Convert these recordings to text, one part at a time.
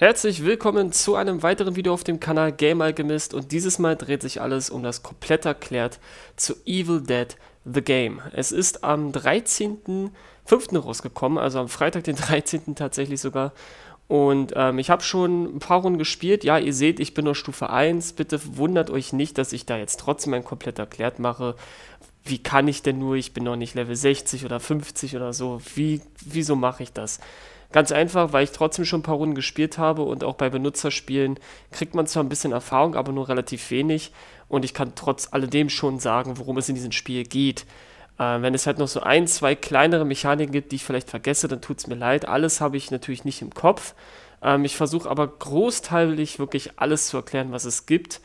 Herzlich willkommen zu einem weiteren Video auf dem Kanal Game Alchemist und dieses Mal dreht sich alles um das komplett erklärt zu Evil Dead The Game. Es ist am 13.05. rausgekommen, also am Freitag den 13. tatsächlich sogar und ähm, ich habe schon ein paar Runden gespielt. Ja, ihr seht, ich bin nur Stufe 1. Bitte wundert euch nicht, dass ich da jetzt trotzdem ein komplett erklärt mache. Wie kann ich denn nur? Ich bin noch nicht Level 60 oder 50 oder so. Wie, wieso mache ich das? Ganz einfach, weil ich trotzdem schon ein paar Runden gespielt habe und auch bei Benutzerspielen kriegt man zwar ein bisschen Erfahrung, aber nur relativ wenig. Und ich kann trotz alledem schon sagen, worum es in diesem Spiel geht. Äh, wenn es halt noch so ein, zwei kleinere Mechaniken gibt, die ich vielleicht vergesse, dann tut es mir leid. Alles habe ich natürlich nicht im Kopf. Ähm, ich versuche aber großteilig wirklich alles zu erklären, was es gibt.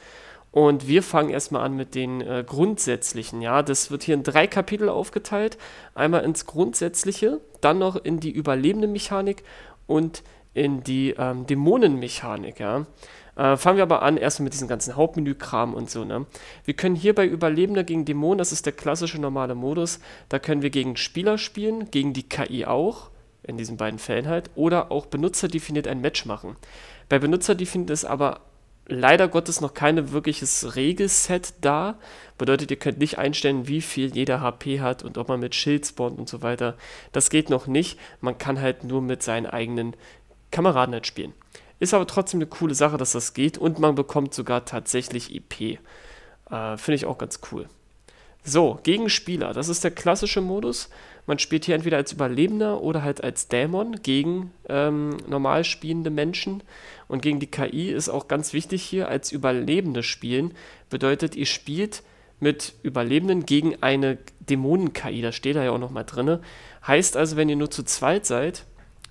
Und wir fangen erstmal an mit den äh, grundsätzlichen. Ja, das wird hier in drei Kapitel aufgeteilt. Einmal ins Grundsätzliche, dann noch in die überlebende Mechanik und in die ähm, Dämonenmechanik. Ja. Äh, fangen wir aber an erstmal mit diesem ganzen Hauptmenü-Kram und so. Ne? Wir können hier bei Überlebender gegen Dämonen, das ist der klassische normale Modus, da können wir gegen Spieler spielen, gegen die KI auch, in diesen beiden Fällen halt, oder auch benutzerdefiniert ein Match machen. Bei benutzerdefiniert ist aber leider Gottes noch kein wirkliches Regelset da. Bedeutet, ihr könnt nicht einstellen, wie viel jeder HP hat und ob man mit Schild spawnt und so weiter. Das geht noch nicht. Man kann halt nur mit seinen eigenen Kameraden halt spielen. Ist aber trotzdem eine coole Sache, dass das geht und man bekommt sogar tatsächlich IP. Äh, Finde ich auch ganz cool. So, Gegenspieler, das ist der klassische Modus. Man spielt hier entweder als Überlebender oder halt als Dämon gegen ähm, normal spielende Menschen. Und gegen die KI ist auch ganz wichtig hier, als Überlebende spielen bedeutet, ihr spielt mit Überlebenden gegen eine Dämonen-KI. Da steht da ja auch nochmal drin. Heißt also, wenn ihr nur zu zweit seid,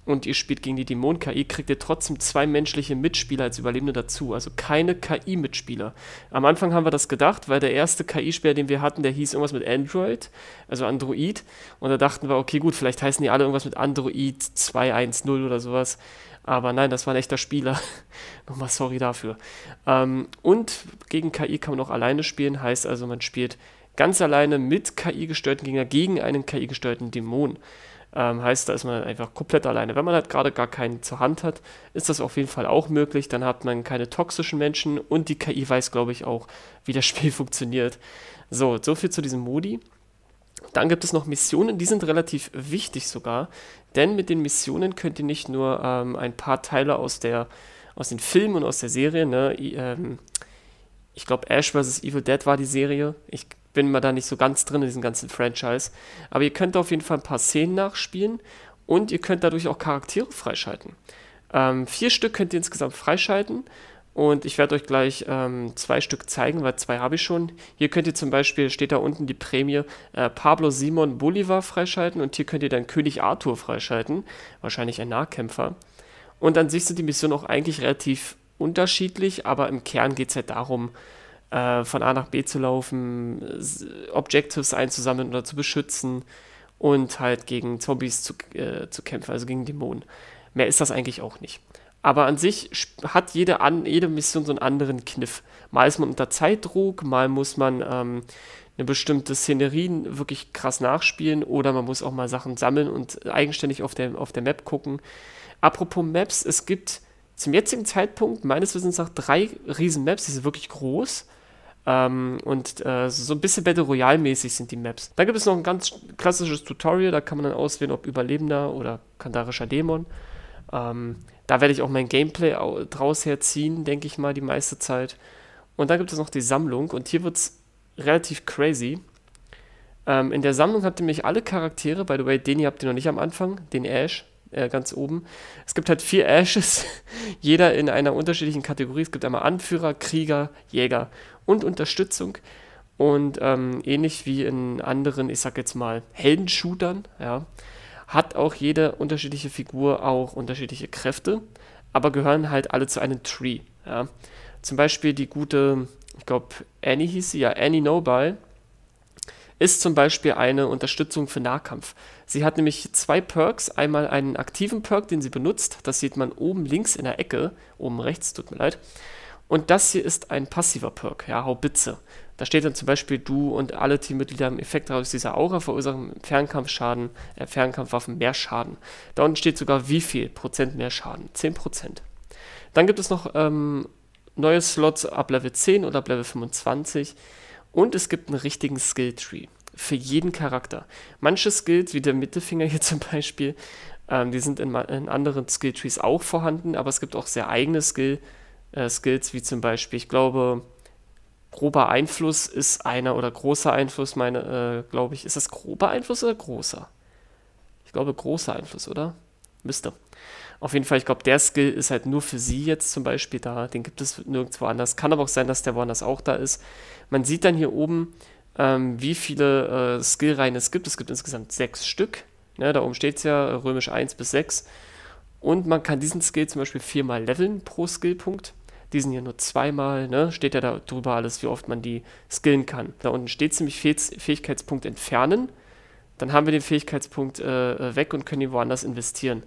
und ihr spielt gegen die Dämon-KI, kriegt ihr trotzdem zwei menschliche Mitspieler als Überlebende dazu. Also keine KI-Mitspieler. Am Anfang haben wir das gedacht, weil der erste KI-Spieler, den wir hatten, der hieß irgendwas mit Android, also Android. Und da dachten wir, okay, gut, vielleicht heißen die alle irgendwas mit Android 210 oder sowas. Aber nein, das war ein echter Spieler. Nochmal sorry dafür. Ähm, und gegen KI kann man auch alleine spielen, heißt also, man spielt ganz alleine mit KI-gesteuerten Gegner gegen einen KI-gesteuerten Dämon. Ähm, heißt, da ist man einfach komplett alleine. Wenn man halt gerade gar keinen zur Hand hat, ist das auf jeden Fall auch möglich. Dann hat man keine toxischen Menschen und die KI weiß, glaube ich, auch, wie das Spiel funktioniert. So, soviel zu diesem Modi. Dann gibt es noch Missionen, die sind relativ wichtig sogar, denn mit den Missionen könnt ihr nicht nur ähm, ein paar Teile aus, der, aus den Filmen und aus der Serie, ne, ähm, ich glaube Ash vs. Evil Dead war die Serie, ich bin mir da nicht so ganz drin in diesem ganzen Franchise. Aber ihr könnt auf jeden Fall ein paar Szenen nachspielen und ihr könnt dadurch auch Charaktere freischalten. Ähm, vier Stück könnt ihr insgesamt freischalten und ich werde euch gleich ähm, zwei Stück zeigen, weil zwei habe ich schon. Hier könnt ihr zum Beispiel, steht da unten die Prämie, äh, Pablo Simon Bolivar freischalten und hier könnt ihr dann König Arthur freischalten, wahrscheinlich ein Nahkämpfer. Und an sich sind die Missionen auch eigentlich relativ unterschiedlich, aber im Kern geht es halt darum, äh, von A nach B zu laufen, Objectives einzusammeln oder zu beschützen und halt gegen Zombies zu, äh, zu kämpfen, also gegen Dämonen. Mehr ist das eigentlich auch nicht. Aber an sich hat jede, an, jede Mission so einen anderen Kniff. Mal ist man unter Zeitdruck, mal muss man ähm, eine bestimmte Szenerie wirklich krass nachspielen oder man muss auch mal Sachen sammeln und eigenständig auf der, auf der Map gucken. Apropos Maps, es gibt zum jetzigen Zeitpunkt meines Wissens nach drei riesen Maps, die sind wirklich groß. Ähm, und äh, so ein bisschen Battle Royale-mäßig sind die Maps. Da gibt es noch ein ganz klassisches Tutorial, da kann man dann auswählen, ob Überlebender oder kandarischer Dämon. Ähm, da werde ich auch mein Gameplay draus herziehen, denke ich mal, die meiste Zeit. Und dann gibt es noch die Sammlung und hier wird es relativ crazy. Ähm, in der Sammlung habt ihr nämlich alle Charaktere, by the way, den hier habt ihr noch nicht am Anfang, den Ash, äh, ganz oben. Es gibt halt vier Ashes, jeder in einer unterschiedlichen Kategorie. Es gibt einmal Anführer, Krieger, Jäger und Unterstützung. Und ähm, ähnlich wie in anderen, ich sag jetzt mal, Heldenshootern, ja, hat auch jede unterschiedliche Figur auch unterschiedliche Kräfte, aber gehören halt alle zu einem Tree. Ja. Zum Beispiel die gute, ich glaube, Annie hieß sie ja, Annie Noble, ist zum Beispiel eine Unterstützung für Nahkampf. Sie hat nämlich zwei Perks. Einmal einen aktiven Perk, den sie benutzt. Das sieht man oben links in der Ecke. Oben rechts, tut mir leid. Und das hier ist ein passiver Perk, ja, Haubitze. Da steht dann zum Beispiel, du und alle Teammitglieder im Effekt aus dieser Aura verursachen Fernkampfschaden, äh, Fernkampfwaffen mehr Schaden. Da unten steht sogar, wie viel Prozent mehr Schaden. 10 Prozent. Dann gibt es noch ähm, neue Slots ab Level 10 oder ab Level 25. Und es gibt einen richtigen Skill Tree für jeden Charakter. Manche Skills, wie der Mittelfinger hier zum Beispiel, ähm, die sind in, in anderen Skilltrees auch vorhanden, aber es gibt auch sehr eigene Skill, äh, Skills, wie zum Beispiel, ich glaube, grober Einfluss ist einer oder großer Einfluss, meine, äh, glaube ich, ist das grober Einfluss oder großer? Ich glaube, großer Einfluss, oder? Müsste. Auf jeden Fall, ich glaube, der Skill ist halt nur für sie jetzt zum Beispiel da. Den gibt es nirgendwo anders. Kann aber auch sein, dass der woanders auch da ist. Man sieht dann hier oben, ähm, wie viele äh, Skillreihen es gibt. Es gibt insgesamt sechs Stück. Ne, da oben steht es ja, römisch 1 bis 6. Und man kann diesen Skill zum Beispiel viermal leveln pro Skillpunkt. Diesen hier nur zweimal, ne? steht ja da drüber alles, wie oft man die skillen kann. Da unten steht ziemlich Fäh Fähigkeitspunkt entfernen. Dann haben wir den Fähigkeitspunkt äh, äh, weg und können ihn woanders investieren.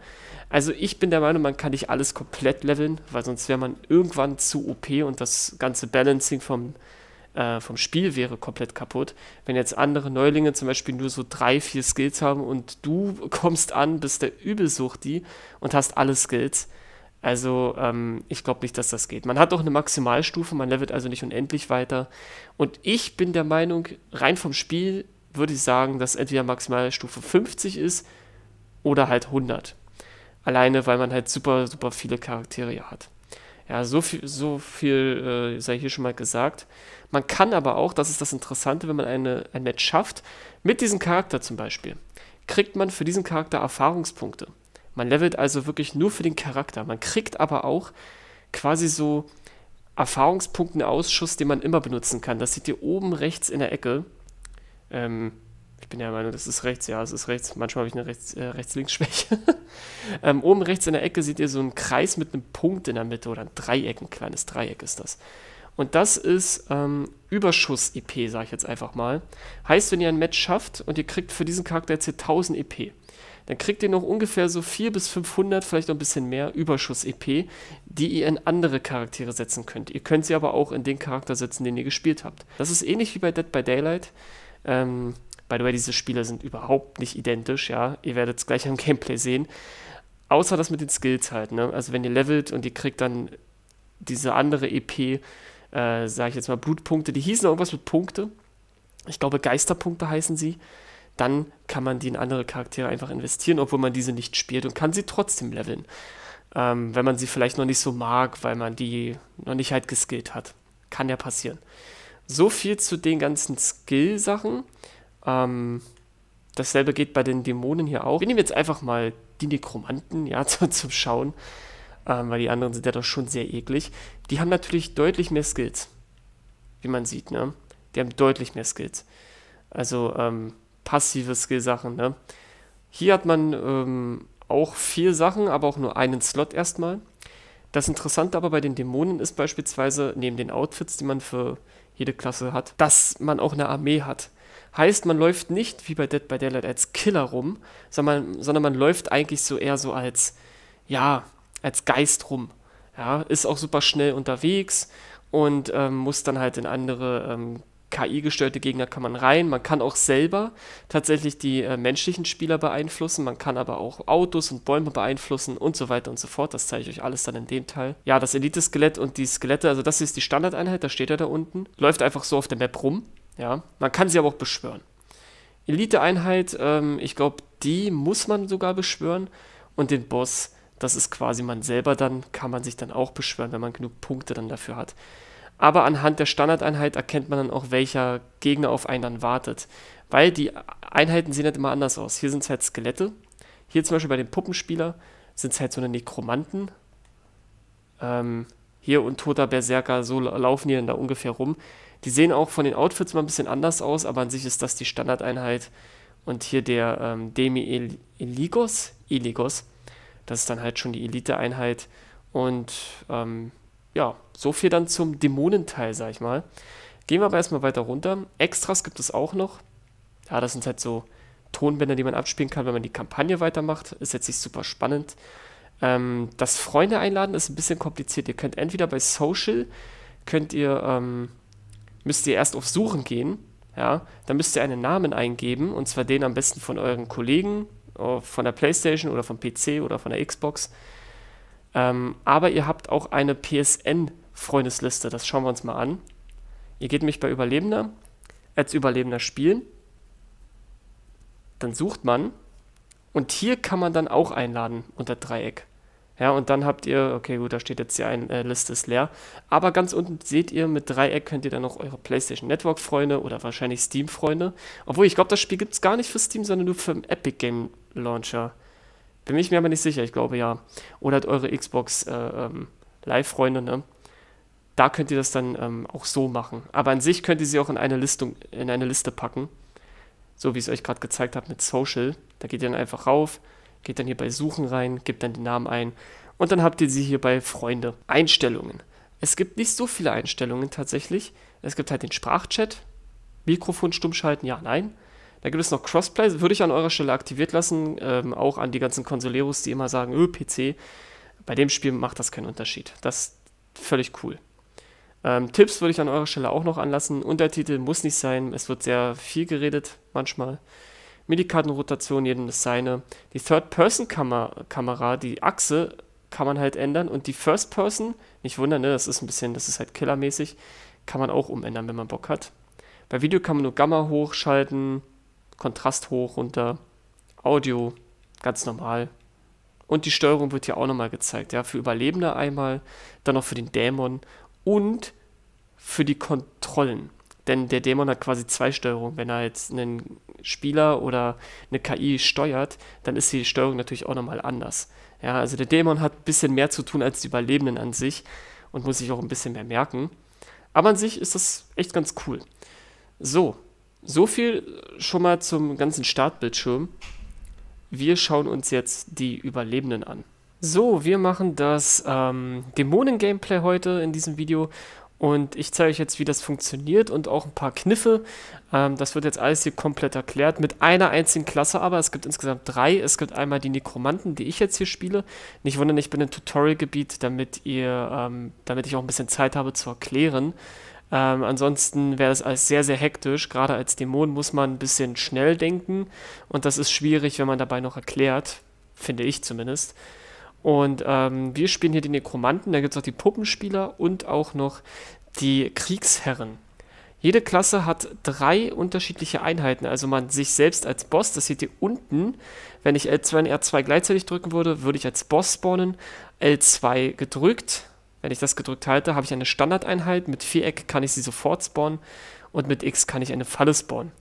Also ich bin der Meinung, man kann nicht alles komplett leveln, weil sonst wäre man irgendwann zu OP und das ganze Balancing vom, äh, vom Spiel wäre komplett kaputt. Wenn jetzt andere Neulinge zum Beispiel nur so drei, vier Skills haben und du kommst an, bist der Übelsuchti und hast alle Skills. Also ähm, ich glaube nicht, dass das geht. Man hat auch eine Maximalstufe, man levelt also nicht unendlich weiter. Und ich bin der Meinung, rein vom Spiel würde ich sagen, dass entweder Maximalstufe 50 ist oder halt 100. Alleine, weil man halt super, super viele Charaktere hat. Ja, so viel, so viel äh, sei hier schon mal gesagt. Man kann aber auch, das ist das Interessante, wenn man eine, ein Match schafft, mit diesem Charakter zum Beispiel, kriegt man für diesen Charakter Erfahrungspunkte. Man levelt also wirklich nur für den Charakter. Man kriegt aber auch quasi so Erfahrungspunkten-Ausschuss, den man immer benutzen kann. Das seht ihr oben rechts in der Ecke. Ähm, ich bin ja der Meinung, das ist rechts. Ja, es ist rechts. Manchmal habe ich eine rechts, äh, Rechts-Links-Schwäche. ähm, oben rechts in der Ecke seht ihr so einen Kreis mit einem Punkt in der Mitte oder ein Dreieck, ein kleines Dreieck ist das. Und das ist ähm, überschuss ip sage ich jetzt einfach mal. Heißt, wenn ihr ein Match schafft und ihr kriegt für diesen Charakter jetzt hier 1000 EP, dann kriegt ihr noch ungefähr so 400 bis 500, vielleicht noch ein bisschen mehr Überschuss-EP, die ihr in andere Charaktere setzen könnt. Ihr könnt sie aber auch in den Charakter setzen, den ihr gespielt habt. Das ist ähnlich wie bei Dead by Daylight. Ähm, By the way, diese Spiele sind überhaupt nicht identisch, ja. Ihr werdet es gleich am Gameplay sehen. Außer das mit den Skills halt, ne? Also wenn ihr levelt und ihr kriegt dann diese andere EP, äh, sage ich jetzt mal Blutpunkte, die hießen irgendwas mit Punkte. Ich glaube Geisterpunkte heißen sie. Dann kann man die in andere Charaktere einfach investieren, obwohl man diese nicht spielt und kann sie trotzdem leveln. Ähm, wenn man sie vielleicht noch nicht so mag, weil man die noch nicht halt geskillt hat. Kann ja passieren. So viel zu den ganzen Skill-Sachen. Ähm, dasselbe geht bei den Dämonen hier auch. Wir nehmen jetzt einfach mal die Nekromanten, ja, zu, zum Schauen, ähm, weil die anderen sind ja doch schon sehr eklig. Die haben natürlich deutlich mehr Skills, wie man sieht, ne? Die haben deutlich mehr Skills. Also ähm, passive Skill-Sachen, ne? Hier hat man ähm, auch vier Sachen, aber auch nur einen Slot erstmal. Das Interessante aber bei den Dämonen ist beispielsweise, neben den Outfits, die man für jede Klasse hat, dass man auch eine Armee hat. Heißt, man läuft nicht wie bei Dead by Daylight als Killer rum, sondern man, sondern man läuft eigentlich so eher so als, ja, als Geist rum. Ja, ist auch super schnell unterwegs und ähm, muss dann halt in andere ähm, KI-gesteuerte Gegner kann man rein. Man kann auch selber tatsächlich die äh, menschlichen Spieler beeinflussen. Man kann aber auch Autos und Bäume beeinflussen und so weiter und so fort. Das zeige ich euch alles dann in dem Teil. Ja, das Elite-Skelett und die Skelette, also das ist die Standardeinheit, da steht er da unten. Läuft einfach so auf der Map rum ja, man kann sie aber auch beschwören. Elite-Einheit, ähm, ich glaube, die muss man sogar beschwören. Und den Boss, das ist quasi man selber dann, kann man sich dann auch beschwören, wenn man genug Punkte dann dafür hat. Aber anhand der Standardeinheit erkennt man dann auch, welcher Gegner auf einen dann wartet. Weil die Einheiten sehen halt immer anders aus. Hier sind es halt Skelette. Hier zum Beispiel bei dem Puppenspieler sind es halt so eine Nekromanten. Ähm, hier und Toter Berserker, so laufen die dann da ungefähr rum. Die sehen auch von den Outfits mal ein bisschen anders aus, aber an sich ist das die Standardeinheit. Und hier der ähm, Demi Eligos, Eligos, das ist dann halt schon die Elite-Einheit. Und ähm, ja, so viel dann zum Dämonenteil, sag ich mal. Gehen wir aber erstmal weiter runter. Extras gibt es auch noch. Ja, das sind halt so Tonbänder, die man abspielen kann, wenn man die Kampagne weitermacht. Ist jetzt nicht super spannend. Ähm, das Freunde einladen ist ein bisschen kompliziert. Ihr könnt entweder bei Social, könnt ihr ähm, müsst ihr erst auf Suchen gehen. Ja, dann müsst ihr einen Namen eingeben und zwar den am besten von euren Kollegen äh, von der PlayStation oder vom PC oder von der Xbox. Ähm, aber ihr habt auch eine PSN-Freundesliste, das schauen wir uns mal an. Ihr geht mich bei Überlebender, als Überlebender spielen. Dann sucht man und hier kann man dann auch einladen unter Dreieck. Ja, und dann habt ihr, okay, gut, da steht jetzt hier ein, äh, Liste ist leer. Aber ganz unten seht ihr, mit Dreieck könnt ihr dann noch eure PlayStation Network-Freunde oder wahrscheinlich Steam-Freunde. Obwohl, ich glaube, das Spiel gibt es gar nicht für Steam, sondern nur für den Epic Game Launcher. Bin ich mir aber nicht sicher, ich glaube ja. Oder halt eure Xbox äh, ähm, Live-Freunde, ne? Da könnt ihr das dann ähm, auch so machen. Aber an sich könnt ihr sie auch in eine, Listung, in eine Liste packen. So wie ich es euch gerade gezeigt habe mit Social. Da geht ihr dann einfach rauf, Geht dann hier bei Suchen rein, gibt dann den Namen ein und dann habt ihr sie hier bei Freunde. Einstellungen. Es gibt nicht so viele Einstellungen tatsächlich. Es gibt halt den Sprachchat, Mikrofon stumm schalten, ja, nein. Da gibt es noch Crossplay, würde ich an eurer Stelle aktiviert lassen, ähm, auch an die ganzen Consoleros, die immer sagen, öh, PC. Bei dem Spiel macht das keinen Unterschied. Das ist völlig cool. Ähm, Tipps würde ich an eurer Stelle auch noch anlassen. Untertitel muss nicht sein, es wird sehr viel geredet manchmal. Minikartenrotation, jedem das seine. Die Third-Person-Kamera, die Achse, kann man halt ändern und die First-Person, nicht wundern, ne, das ist ein bisschen, das ist halt killermäßig, kann man auch umändern, wenn man Bock hat. Bei Video kann man nur Gamma hochschalten, Kontrast hoch, runter, Audio, ganz normal. Und die Steuerung wird hier auch nochmal gezeigt, ja, für Überlebende einmal, dann noch für den Dämon und für die Kontrollen. Denn der Dämon hat quasi zwei Steuerungen. Wenn er jetzt einen Spieler oder eine KI steuert, dann ist die Steuerung natürlich auch nochmal anders. Ja, also der Dämon hat ein bisschen mehr zu tun als die Überlebenden an sich und muss sich auch ein bisschen mehr merken. Aber an sich ist das echt ganz cool. So, so viel schon mal zum ganzen Startbildschirm. Wir schauen uns jetzt die Überlebenden an. So, wir machen das ähm, Dämonen-Gameplay heute in diesem Video und ich zeige euch jetzt, wie das funktioniert und auch ein paar Kniffe. Ähm, das wird jetzt alles hier komplett erklärt mit einer einzigen Klasse, aber es gibt insgesamt drei. Es gibt einmal die Nekromanten, die ich jetzt hier spiele. Nicht wundern, ich bin im Tutorial-Gebiet, damit, ähm, damit ich auch ein bisschen Zeit habe zu erklären. Ähm, ansonsten wäre das alles sehr, sehr hektisch. Gerade als Dämon muss man ein bisschen schnell denken und das ist schwierig, wenn man dabei noch erklärt, finde ich zumindest. Und ähm, wir spielen hier die Nekromanten, da gibt es auch die Puppenspieler und auch noch die Kriegsherren. Jede Klasse hat drei unterschiedliche Einheiten. Also man sich selbst als Boss, das seht ihr unten. Wenn ich L2 und R2 gleichzeitig drücken würde, würde ich als Boss spawnen. L2 gedrückt. Wenn ich das gedrückt halte, habe ich eine Standardeinheit. Mit Viereck kann ich sie sofort spawnen und mit X kann ich eine Falle spawnen.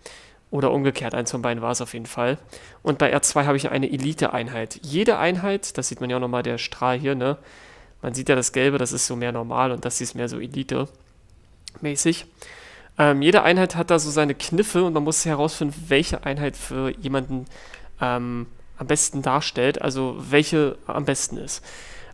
Oder umgekehrt, eins von beiden war es auf jeden Fall. Und bei R2 habe ich eine Elite-Einheit. Jede Einheit, das sieht man ja auch nochmal, der Strahl hier, ne? Man sieht ja das Gelbe, das ist so mehr normal und das ist mehr so Elite-mäßig. Ähm, jede Einheit hat da so seine Kniffe und man muss herausfinden, welche Einheit für jemanden ähm, am besten darstellt, also welche am besten ist.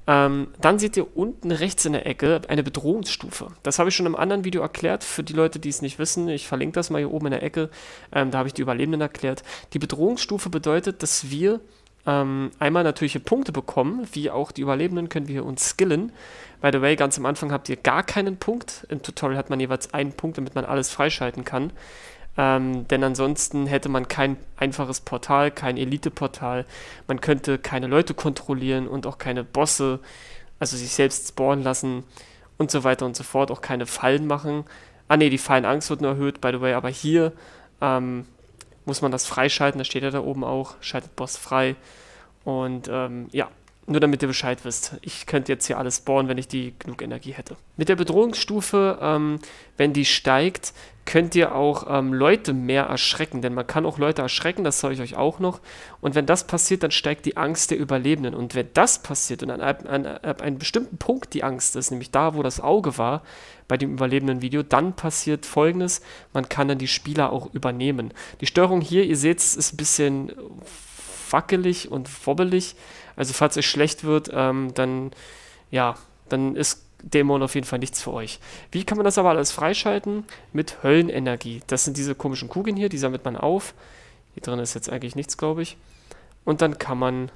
Ähm, dann seht ihr unten rechts in der Ecke eine Bedrohungsstufe. Das habe ich schon im anderen Video erklärt, für die Leute, die es nicht wissen. Ich verlinke das mal hier oben in der Ecke. Ähm, da habe ich die Überlebenden erklärt. Die Bedrohungsstufe bedeutet, dass wir ähm, einmal natürliche Punkte bekommen, wie auch die Überlebenden können wir uns skillen. By the way, ganz am Anfang habt ihr gar keinen Punkt. Im Tutorial hat man jeweils einen Punkt, damit man alles freischalten kann. Ähm, denn ansonsten hätte man kein einfaches Portal, kein Elite-Portal. Man könnte keine Leute kontrollieren und auch keine Bosse, also sich selbst spawnen lassen und so weiter und so fort, auch keine Fallen machen. Ah ne, die Fallenangst wird nur erhöht, by the way, aber hier ähm, muss man das freischalten, da steht ja da oben auch, schaltet Boss frei. Und ähm, ja, nur damit ihr Bescheid wisst. Ich könnte jetzt hier alles bauen, wenn ich die genug Energie hätte. Mit der Bedrohungsstufe, ähm, wenn die steigt, könnt ihr auch ähm, Leute mehr erschrecken. Denn man kann auch Leute erschrecken, das zeige ich euch auch noch. Und wenn das passiert, dann steigt die Angst der Überlebenden. Und wenn das passiert und an, an, an einem bestimmten Punkt die Angst ist, nämlich da, wo das Auge war, bei dem überlebenden Video, dann passiert folgendes. Man kann dann die Spieler auch übernehmen. Die Steuerung hier, ihr seht es, ist ein bisschen wackelig und wobbelig. Also falls euch schlecht wird, ähm, dann ja, dann ist Dämon auf jeden Fall nichts für euch. Wie kann man das aber alles freischalten? Mit Höllenenergie. Das sind diese komischen Kugeln hier, die sammelt man auf. Hier drin ist jetzt eigentlich nichts, glaube ich. Und dann kann man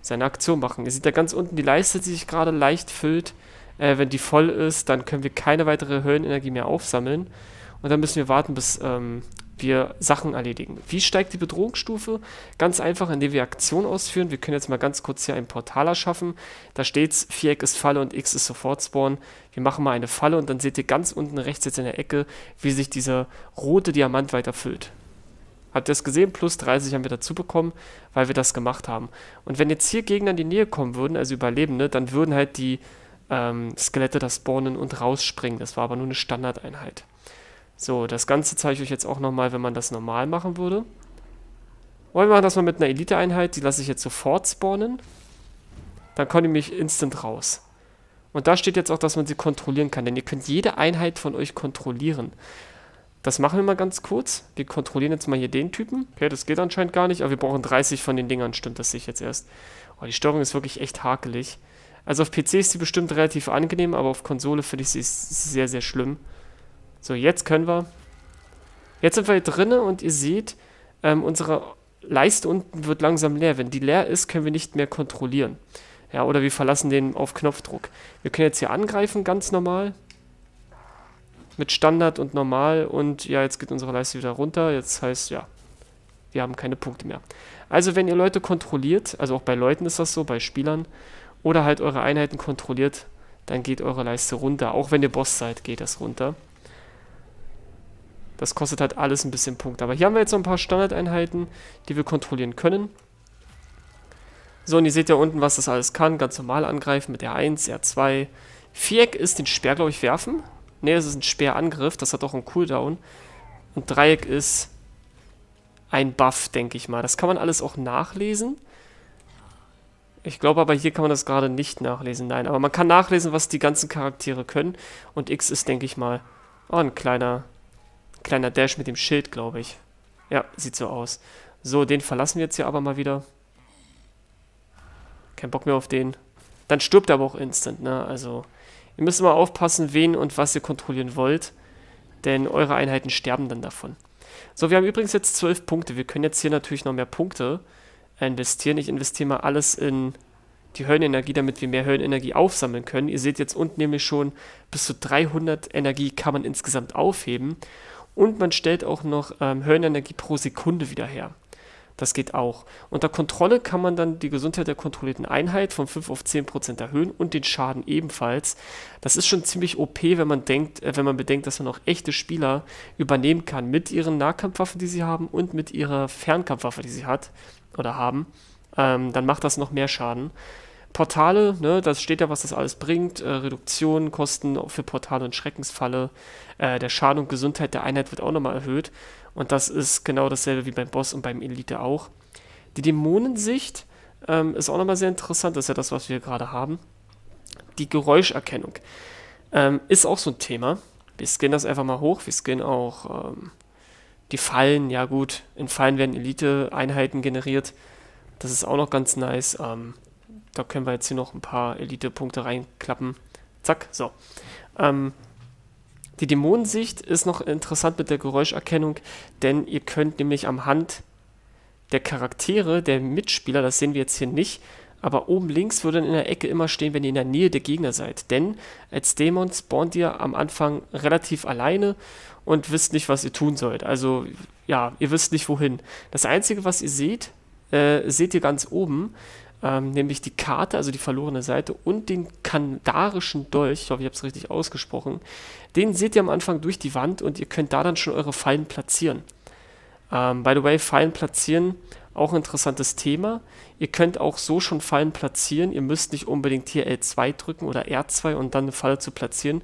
seine Aktion machen. Ihr seht da ganz unten die Leiste, die sich gerade leicht füllt. Äh, wenn die voll ist, dann können wir keine weitere Höllenenergie mehr aufsammeln. Und dann müssen wir warten, bis ähm, wir Sachen erledigen. Wie steigt die Bedrohungsstufe? Ganz einfach, indem wir Aktionen ausführen. Wir können jetzt mal ganz kurz hier ein Portal erschaffen. Da steht es, Viereck ist Falle und X ist sofort Spawn. Wir machen mal eine Falle und dann seht ihr ganz unten rechts jetzt in der Ecke, wie sich dieser rote Diamant weiter füllt. Habt ihr es gesehen? Plus 30 haben wir dazu bekommen, weil wir das gemacht haben. Und wenn jetzt hier Gegner in die Nähe kommen würden, also Überlebende, dann würden halt die ähm, Skelette da spawnen und rausspringen. Das war aber nur eine Standardeinheit. So, das Ganze zeige ich euch jetzt auch nochmal, wenn man das normal machen würde. Wollen wir machen das mal mit einer Elite-Einheit. Die lasse ich jetzt sofort spawnen. Dann kommen die mich instant raus. Und da steht jetzt auch, dass man sie kontrollieren kann. Denn ihr könnt jede Einheit von euch kontrollieren. Das machen wir mal ganz kurz. Wir kontrollieren jetzt mal hier den Typen. Okay, das geht anscheinend gar nicht. Aber wir brauchen 30 von den Dingern. Stimmt, das sich jetzt erst. Oh, die Steuerung ist wirklich echt hakelig. Also auf PC ist sie bestimmt relativ angenehm. Aber auf Konsole finde ich sie sehr, sehr schlimm. So, jetzt können wir. Jetzt sind wir hier drinnen und ihr seht, ähm, unsere Leiste unten wird langsam leer. Wenn die leer ist, können wir nicht mehr kontrollieren. Ja, oder wir verlassen den auf Knopfdruck. Wir können jetzt hier angreifen, ganz normal. Mit Standard und Normal. Und ja, jetzt geht unsere Leiste wieder runter. Jetzt heißt, ja, wir haben keine Punkte mehr. Also wenn ihr Leute kontrolliert, also auch bei Leuten ist das so, bei Spielern, oder halt eure Einheiten kontrolliert, dann geht eure Leiste runter. Auch wenn ihr Boss seid, geht das runter. Das kostet halt alles ein bisschen Punkte. Aber hier haben wir jetzt so ein paar Standardeinheiten, die wir kontrollieren können. So, und ihr seht ja unten, was das alles kann. Ganz normal angreifen mit R1, R2. Viereck ist den Speer, glaube ich, werfen. Ne, es ist ein Speerangriff. Das hat auch einen Cooldown. Und Dreieck ist ein Buff, denke ich mal. Das kann man alles auch nachlesen. Ich glaube aber, hier kann man das gerade nicht nachlesen. Nein, aber man kann nachlesen, was die ganzen Charaktere können. Und X ist, denke ich mal, oh, ein kleiner Kleiner Dash mit dem Schild, glaube ich. Ja, sieht so aus. So, den verlassen wir jetzt hier aber mal wieder. Kein Bock mehr auf den. Dann stirbt er aber auch instant, ne? Also, ihr müsst immer aufpassen, wen und was ihr kontrollieren wollt. Denn eure Einheiten sterben dann davon. So, wir haben übrigens jetzt 12 Punkte. Wir können jetzt hier natürlich noch mehr Punkte investieren. Ich investiere mal alles in die Höllenenergie, damit wir mehr Höllenenergie aufsammeln können. Ihr seht jetzt unten nämlich schon, bis zu 300 Energie kann man insgesamt aufheben. Und man stellt auch noch ähm, Höhenenergie pro Sekunde wieder her. Das geht auch. Unter Kontrolle kann man dann die Gesundheit der kontrollierten Einheit von 5 auf 10% erhöhen und den Schaden ebenfalls. Das ist schon ziemlich OP, wenn man denkt, äh, wenn man bedenkt, dass man auch echte Spieler übernehmen kann mit ihren Nahkampfwaffen, die sie haben und mit ihrer Fernkampfwaffe, die sie hat oder haben. Ähm, dann macht das noch mehr Schaden. Portale, ne, das steht ja, was das alles bringt. Äh, Reduktion, Kosten für Portale und Schreckensfalle. Äh, der Schaden und Gesundheit der Einheit wird auch nochmal erhöht. Und das ist genau dasselbe wie beim Boss und beim Elite auch. Die Dämonensicht ähm, ist auch nochmal sehr interessant. Das ist ja das, was wir gerade haben. Die Geräuscherkennung ähm, ist auch so ein Thema. Wir scannen das einfach mal hoch. Wir scannen auch ähm, die Fallen. Ja gut, in Fallen werden Elite-Einheiten generiert. Das ist auch noch ganz nice. Ähm, da können wir jetzt hier noch ein paar Elite-Punkte reinklappen. Zack, so. Ähm, die Dämonensicht ist noch interessant mit der Geräuscherkennung, denn ihr könnt nämlich am Hand der Charaktere, der Mitspieler, das sehen wir jetzt hier nicht, aber oben links würde in der Ecke immer stehen, wenn ihr in der Nähe der Gegner seid. Denn als Dämon spawnt ihr am Anfang relativ alleine und wisst nicht, was ihr tun sollt. Also ja, ihr wisst nicht wohin. Das Einzige, was ihr seht, äh, seht ihr ganz oben ähm, nämlich die Karte, also die verlorene Seite und den kandarischen Dolch, ich hoffe, ich habe es richtig ausgesprochen, den seht ihr am Anfang durch die Wand und ihr könnt da dann schon eure Fallen platzieren. Ähm, by the way, Fallen platzieren, auch ein interessantes Thema. Ihr könnt auch so schon Fallen platzieren, ihr müsst nicht unbedingt hier L2 drücken oder R2 und dann eine Falle zu platzieren.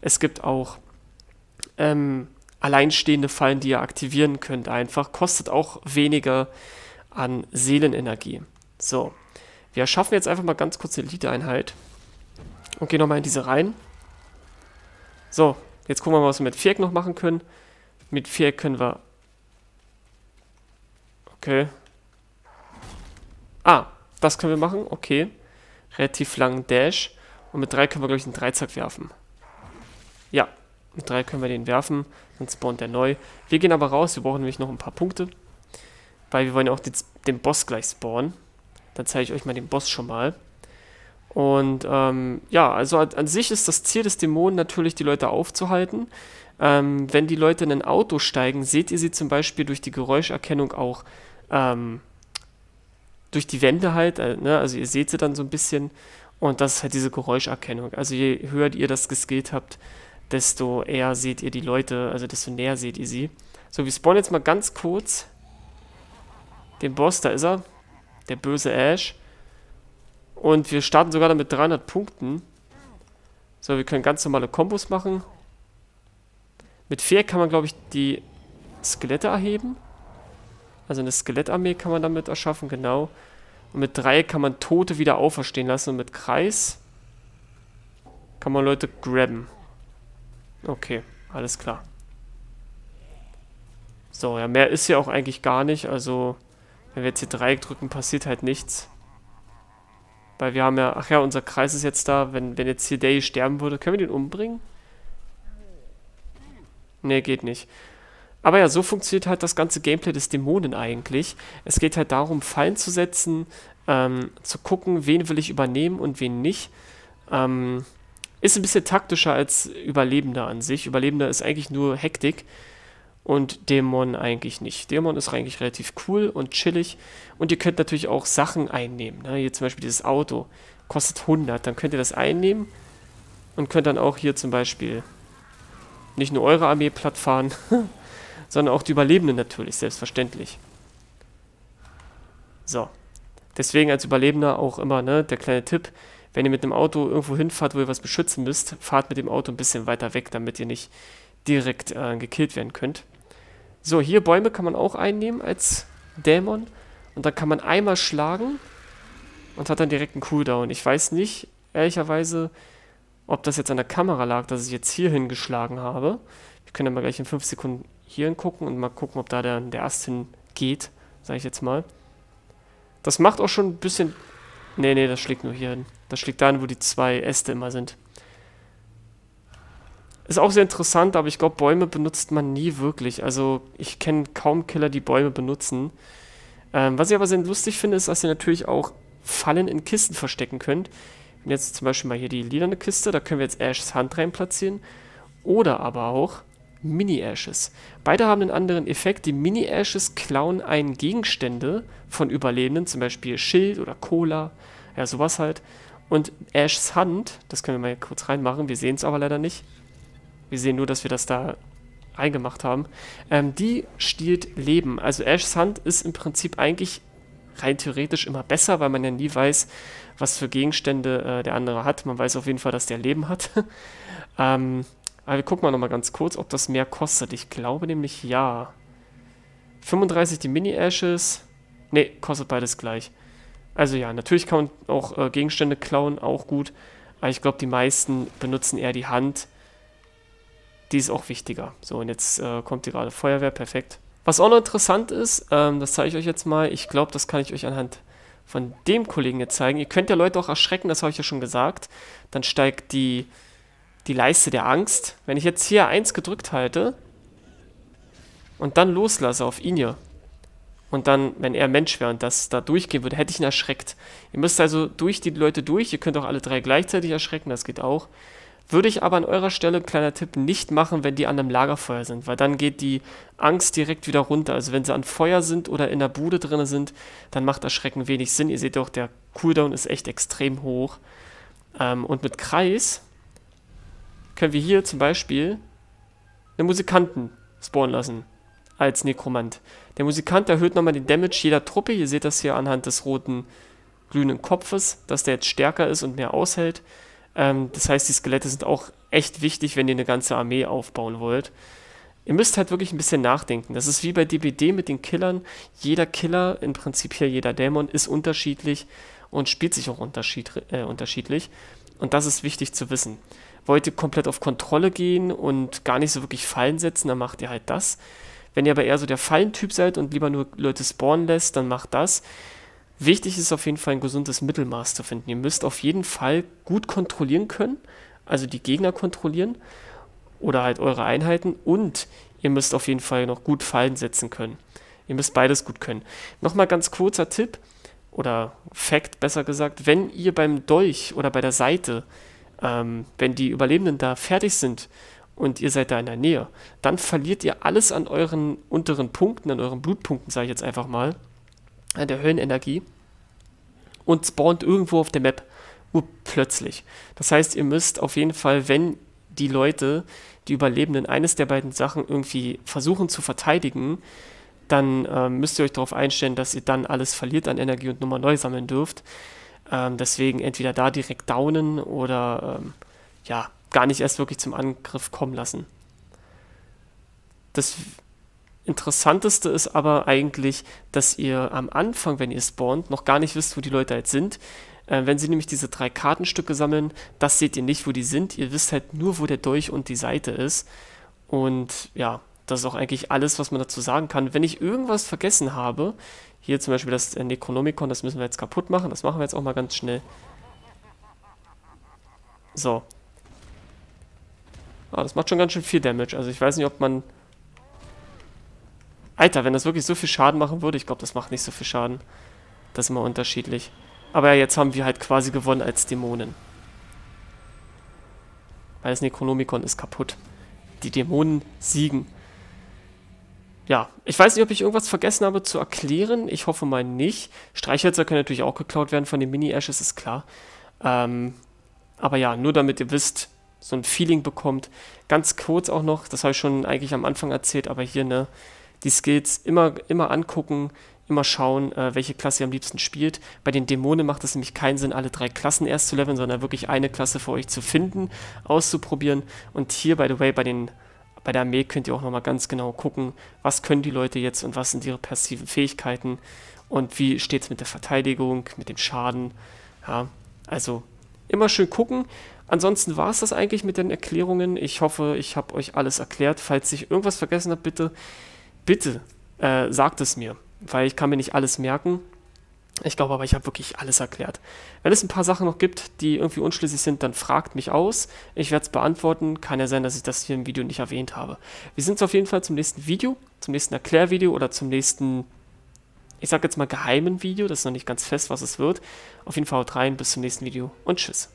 Es gibt auch ähm, alleinstehende Fallen, die ihr aktivieren könnt einfach, kostet auch weniger an Seelenenergie. So, wir schaffen jetzt einfach mal ganz kurz die Lead-Einheit. Und gehen nochmal in diese rein. So, jetzt gucken wir mal, was wir mit Viereck noch machen können. Mit Viereck können wir... Okay. Ah, das können wir machen. Okay. Relativ langen Dash. Und mit 3 können wir, glaube ich, einen Dreizack werfen. Ja, mit 3 können wir den werfen. Dann spawnt der neu. Wir gehen aber raus. Wir brauchen nämlich noch ein paar Punkte. Weil wir wollen ja auch den Boss gleich spawnen. Dann zeige ich euch mal den Boss schon mal. Und ähm, ja, also an, an, sich ist das Ziel des Dämonen natürlich, die Leute aufzuhalten. Ähm, wenn die Leute in ein Auto steigen, seht ihr sie zum Beispiel durch die Geräuscherkennung auch ähm, durch die Wände halt. Äh, ne? Also ihr seht sie dann so ein bisschen. Und das ist halt diese Geräuscherkennung. Also je höher ihr das geskillt habt, desto eher seht ihr die Leute, also desto näher seht ihr sie. So, wir spawnen jetzt mal ganz kurz den Boss, da ist er. Der böse Ash. Und wir starten sogar damit 300 Punkten. So, wir können ganz normale Kombos machen. Mit Fair kann man, glaube ich, die Skelette erheben. Also eine Skelettarmee kann man damit erschaffen, genau. Und mit 3 kann man Tote wieder auferstehen lassen. Und mit Kreis kann man Leute grabben. Okay, alles klar. So, ja, mehr ist hier auch eigentlich gar nicht. Also wenn wir jetzt hier Dreieck drücken, passiert halt nichts. Weil wir haben ja... Ach ja, unser Kreis ist jetzt da. Wenn, wenn jetzt hier Day sterben würde, können wir den umbringen? Ne, geht nicht. Aber ja, so funktioniert halt das ganze Gameplay des Dämonen eigentlich. Es geht halt darum, Fallen zu setzen, ähm, zu gucken, wen will ich übernehmen und wen nicht. Ähm, ist ein bisschen taktischer als Überlebender an sich. Überlebender ist eigentlich nur Hektik und Dämon eigentlich nicht. Dämon ist eigentlich relativ cool und chillig und ihr könnt natürlich auch Sachen einnehmen. Ne? Hier zum Beispiel dieses Auto kostet 100, dann könnt ihr das einnehmen und könnt dann auch hier zum Beispiel nicht nur eure Armee platt fahren, sondern auch die Überlebenden natürlich, selbstverständlich. So. Deswegen als Überlebender auch immer, ne, der kleine Tipp, wenn ihr mit einem Auto irgendwo hinfahrt, wo ihr was beschützen müsst, fahrt mit dem Auto ein bisschen weiter weg, damit ihr nicht direkt äh, gekillt werden könnt. So, hier Bäume kann man auch einnehmen als Dämon. Und dann kann man einmal schlagen und hat dann direkt einen Cooldown. Ich weiß nicht, ehrlicherweise, ob das jetzt an der Kamera lag, dass ich jetzt hier hingeschlagen habe. Wir können ja mal gleich in 5 Sekunden hier hingucken und mal gucken, ob da der, der Ast hingeht, sage ich jetzt mal. Das macht auch schon ein bisschen... Nee, nee, das schlägt nur hier hin. Das schlägt dahin, wo die zwei Äste immer sind. Ist auch sehr interessant, aber ich glaube, Bäume benutzt man nie wirklich. Also ich kenne kaum Killer, die Bäume benutzen. Ähm, was ich aber sehr lustig finde, ist, dass ihr natürlich auch Fallen in Kisten verstecken könnt. Und jetzt zum Beispiel mal hier die lilane Kiste, da können wir jetzt Ashs Hand rein platzieren. Oder aber auch Mini-Ashes. Beide haben einen anderen Effekt. Die Mini-Ashes klauen einen Gegenstände von Überlebenden, zum Beispiel Schild oder Cola, ja sowas halt. Und Ashs Hand, das können wir mal hier kurz reinmachen, wir sehen es aber leider nicht. Wir sehen nur, dass wir das da reingemacht haben. Ähm, die stiehlt Leben. Also Ashs Hand ist im Prinzip eigentlich rein theoretisch immer besser, weil man ja nie weiß, was für Gegenstände äh, der andere hat. Man weiß auf jeden Fall, dass der Leben hat. ähm, aber wir gucken mal nochmal ganz kurz, ob das mehr kostet. Ich glaube nämlich ja. 35 die Mini-Ashes. Ne, kostet beides gleich. Also ja, natürlich kann man auch äh, Gegenstände klauen, auch gut. Aber ich glaube, die meisten benutzen eher die Hand die ist auch wichtiger. So, und jetzt äh, kommt die gerade Feuerwehr, perfekt. Was auch noch interessant ist, ähm, das zeige ich euch jetzt mal. Ich glaube, das kann ich euch anhand von dem Kollegen jetzt zeigen. Ihr könnt ja Leute auch erschrecken, das habe ich ja schon gesagt. Dann steigt die, die Leiste der Angst. Wenn ich jetzt hier 1 gedrückt halte und dann loslasse auf ihn hier. Und dann, wenn er Mensch wäre und das da durchgehen würde, hätte ich ihn erschreckt. Ihr müsst also durch die Leute durch. Ihr könnt auch alle drei gleichzeitig erschrecken, das geht auch. Würde ich aber an eurer Stelle, kleiner Tipp, nicht machen, wenn die an einem Lagerfeuer sind, weil dann geht die Angst direkt wieder runter. Also wenn sie an Feuer sind oder in der Bude drin sind, dann macht das Schrecken wenig Sinn. Ihr seht doch, der Cooldown ist echt extrem hoch. Ähm, und mit Kreis können wir hier zum Beispiel einen Musikanten spawnen lassen als Nekromant. Der Musikant erhöht nochmal den Damage jeder Truppe. Ihr seht das hier anhand des roten glühenden Kopfes, dass der jetzt stärker ist und mehr aushält. Ähm, das heißt, die Skelette sind auch echt wichtig, wenn ihr eine ganze Armee aufbauen wollt. Ihr müsst halt wirklich ein bisschen nachdenken. Das ist wie bei DBD mit den Killern. Jeder Killer, im Prinzip hier jeder Dämon, ist unterschiedlich und spielt sich auch unterschied äh, unterschiedlich. Und das ist wichtig zu wissen. Wollt ihr komplett auf Kontrolle gehen und gar nicht so wirklich Fallen setzen, dann macht ihr halt das. Wenn ihr aber eher so der Fallentyp seid und lieber nur Leute spawnen lässt, dann macht das. Wichtig ist auf jeden Fall ein gesundes Mittelmaß zu finden. Ihr müsst auf jeden Fall gut kontrollieren können, also die Gegner kontrollieren oder halt eure Einheiten und ihr müsst auf jeden Fall noch gut Fallen setzen können. Ihr müsst beides gut können. Nochmal ganz kurzer Tipp oder Fact besser gesagt, wenn ihr beim Dolch oder bei der Seite, ähm, wenn die Überlebenden da fertig sind und ihr seid da in der Nähe, dann verliert ihr alles an euren unteren Punkten, an euren Blutpunkten, sage ich jetzt einfach mal. Äh, der Höllenenergie und spawnt irgendwo auf der Map plötzlich. Das heißt, ihr müsst auf jeden Fall, wenn die Leute, die Überlebenden, eines der beiden Sachen irgendwie versuchen zu verteidigen, dann äh, müsst ihr euch darauf einstellen, dass ihr dann alles verliert an Energie und nochmal neu sammeln dürft. Ähm, deswegen entweder da direkt downen oder ähm, ja, gar nicht erst wirklich zum Angriff kommen lassen. Das Interessanteste ist aber eigentlich, dass ihr am Anfang, wenn ihr spawnt, noch gar nicht wisst, wo die Leute halt sind. Äh, wenn sie nämlich diese drei Kartenstücke sammeln, das seht ihr nicht, wo die sind. Ihr wisst halt nur, wo der Dolch und die Seite ist. Und ja, das ist auch eigentlich alles, was man dazu sagen kann. Wenn ich irgendwas vergessen habe, hier zum Beispiel das äh, Necronomicon, das müssen wir jetzt kaputt machen. Das machen wir jetzt auch mal ganz schnell. So. Ah, das macht schon ganz schön viel Damage. Also ich weiß nicht, ob man Alter, wenn das wirklich so viel Schaden machen würde, ich glaube, das macht nicht so viel Schaden. Das ist immer unterschiedlich. Aber ja, jetzt haben wir halt quasi gewonnen als Dämonen. Weil das Necronomicon ist kaputt. Die Dämonen siegen. Ja, ich weiß nicht, ob ich irgendwas vergessen habe zu erklären. Ich hoffe mal nicht. Streichhölzer können natürlich auch geklaut werden von den Mini-Ashes, ist klar. Ähm, aber ja, nur damit ihr wisst, so ein Feeling bekommt. Ganz kurz auch noch, das habe ich schon eigentlich am Anfang erzählt, aber hier, ne, die Skills immer, immer angucken, immer schauen, äh, welche Klasse ihr am liebsten spielt. Bei den Dämonen macht es nämlich keinen Sinn, alle drei Klassen erst zu leveln, sondern wirklich eine Klasse für euch zu finden, auszuprobieren. Und hier, by the way, bei den bei der Armee könnt ihr auch nochmal ganz genau gucken, was können die Leute jetzt und was sind ihre passiven Fähigkeiten und wie steht es mit der Verteidigung, mit dem Schaden. Ja, also immer schön gucken. Ansonsten war es das eigentlich mit den Erklärungen. Ich hoffe, ich habe euch alles erklärt. Falls ich irgendwas vergessen habe, bitte bitte äh, sagt es mir, weil ich kann mir nicht alles merken. Ich glaube aber, ich habe wirklich alles erklärt. Wenn es ein paar Sachen noch gibt, die irgendwie unschlüssig sind, dann fragt mich aus. Ich werde es beantworten. Kann ja sein, dass ich das hier im Video nicht erwähnt habe. Wir sind auf jeden Fall zum nächsten Video, zum nächsten Erklärvideo oder zum nächsten, ich sage jetzt mal geheimen Video. Das ist noch nicht ganz fest, was es wird. Auf jeden Fall haut rein, bis zum nächsten Video und tschüss.